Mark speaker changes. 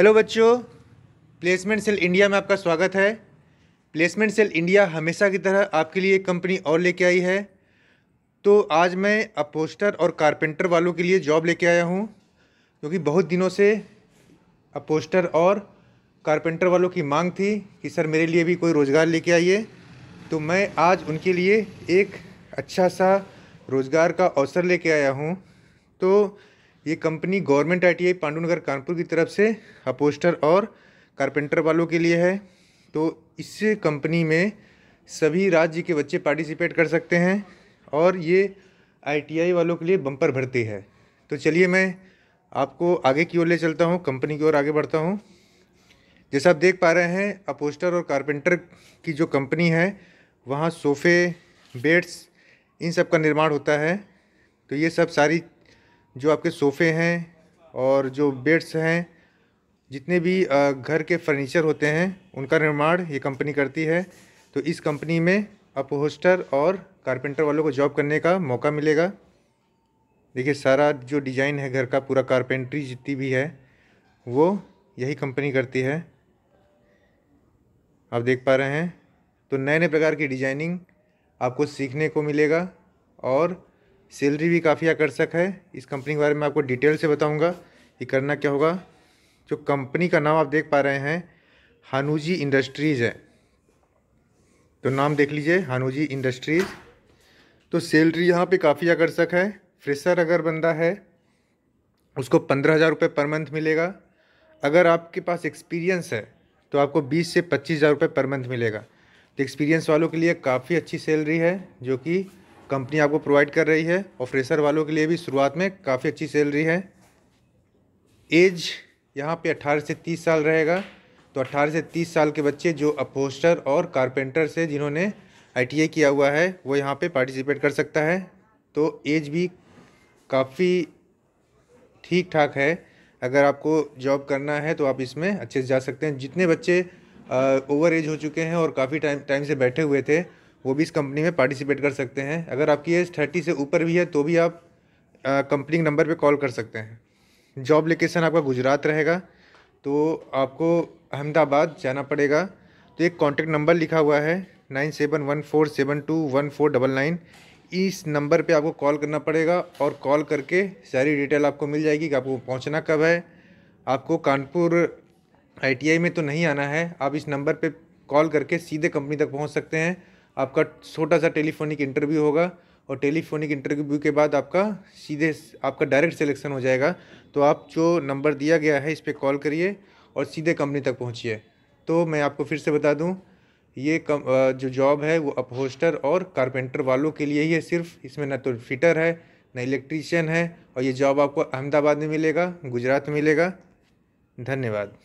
Speaker 1: hello बच्चों placement cell India में आपका स्वागत है प्लेसमेंट सेल इंडिया हमेशा की तरह आपके लिए कंपनी और लेके आई है तो आज मैं अपोस्टर और कारपेंटर वालों के लिए जॉब लेके आया हूँ क्योंकि बहुत दिनों से अपोस्टर और कारपेंटर वालों की मांग थी कि सर मेरे लिए भी कोई रोज़गार लेके आइए तो मैं आज उनके लिए एक अच्छा सा रोज़गार का अवसर लेके आया हूँ तो ये company government I Pandunagar Kanpur की तरफ से अपोस्टर और कारपेंटर वालों के लिए है तो इस कंपनी में सभी राज्य के बच्चे पार्टिसिपेट कर सकते हैं और ये आईटीआई वालों के लिए बम्पर भरती है तो चलिए मैं आपको आगे की ओर ले चलता हूँ कंपनी की ओर आगे बढ़ता हूँ जैसा आप देख पा रहे हैं अपोस्टर और कारपेंटर की जो कंपनी है वहाँ सोफ़े बेड्स इन सब का निर्माण होता है तो ये सब सारी जो आपके सोफ़े हैं और जो बेड्स हैं जितने भी घर के फर्नीचर होते हैं उनका निर्माण ये कंपनी करती है तो इस कंपनी में अपहोस्टर और कारपेंटर वालों को जॉब करने का मौका मिलेगा देखिए सारा जो डिज़ाइन है घर का पूरा कारपेंट्री जितनी भी है वो यही कंपनी करती है आप देख पा रहे हैं तो नए नए प्रकार की डिज़ाइनिंग आपको सीखने को मिलेगा और सैलरी भी काफ़ी आकर्षक है इस कंपनी के बारे में आपको डिटेल से बताऊंगा कि करना क्या होगा जो कंपनी का नाम आप देख पा रहे हैं हानूजी इंडस्ट्रीज़ है तो नाम देख लीजिए हानूजी इंडस्ट्रीज़ तो सैलरी यहाँ पे काफ़ी आकर्षक है फ्रेशर अगर बंदा है उसको पंद्रह हज़ार रुपये पर मंथ मिलेगा अगर आपके पास एक्सपीरियंस है तो आपको बीस से पच्चीस हज़ार रुपये पर मंथ मिलेगा तो एक्सपीरियंस वालों के लिए काफ़ी अच्छी सैलरी है जो कि कंपनी आपको प्रोवाइड कर रही है और फ्रेशर वालों के लिए भी शुरुआत में काफ़ी अच्छी सैलरी है एज यहाँ पे 18 से 30 साल रहेगा तो 18 से 30 साल के बच्चे जो अपोस्टर और कारपेंटर से जिन्होंने आई किया हुआ है वो यहाँ पे पार्टिसिपेट कर सकता है तो एज भी काफ़ी ठीक ठाक है अगर आपको जॉब करना है तो आप इसमें अच्छे से जा सकते हैं जितने बच्चे ओवर एज हो चुके हैं और काफ़ी टाइम टाइम से बैठे हुए थे वो भी इस कंपनी में पार्टिसिपेट कर सकते हैं अगर आपकी एज थर्टी से ऊपर भी है तो भी आप कंपनी नंबर पर कॉल कर सकते हैं जॉब लोकेशन आपका गुजरात रहेगा तो आपको अहमदाबाद जाना पड़ेगा तो एक कॉन्टैक्ट नंबर लिखा हुआ है nine seven one four seven two one four double nine इस नंबर पे आपको कॉल करना पड़ेगा और कॉल करके सारी डिटेल आपको मिल जाएगी कि आपको पहुंचना कब है आपको कानपुर आईटीआई में तो नहीं आना है आप इस नंबर पे कॉल करके सीधे कंपनी तक पहुंच सकते हैं आपका छोटा सा टेलीफोनिक इंटरव्यू होगा और टेलीफोनिक इंटरव्यू के बाद आपका सीधे आपका डायरेक्ट सिलेक्शन हो जाएगा तो आप जो नंबर दिया गया है इस पर कॉल करिए और सीधे कंपनी तक पहुँचिए तो मैं आपको फिर से बता दूँ ये कम, जो जॉब है वो अपहोस्टर और कारपेंटर वालों के लिए ही है सिर्फ इसमें ना तो फिटर है ना इलेक्ट्रीशियन है और ये जॉब आपको अहमदाबाद में मिलेगा गुजरात में मिलेगा धन्यवाद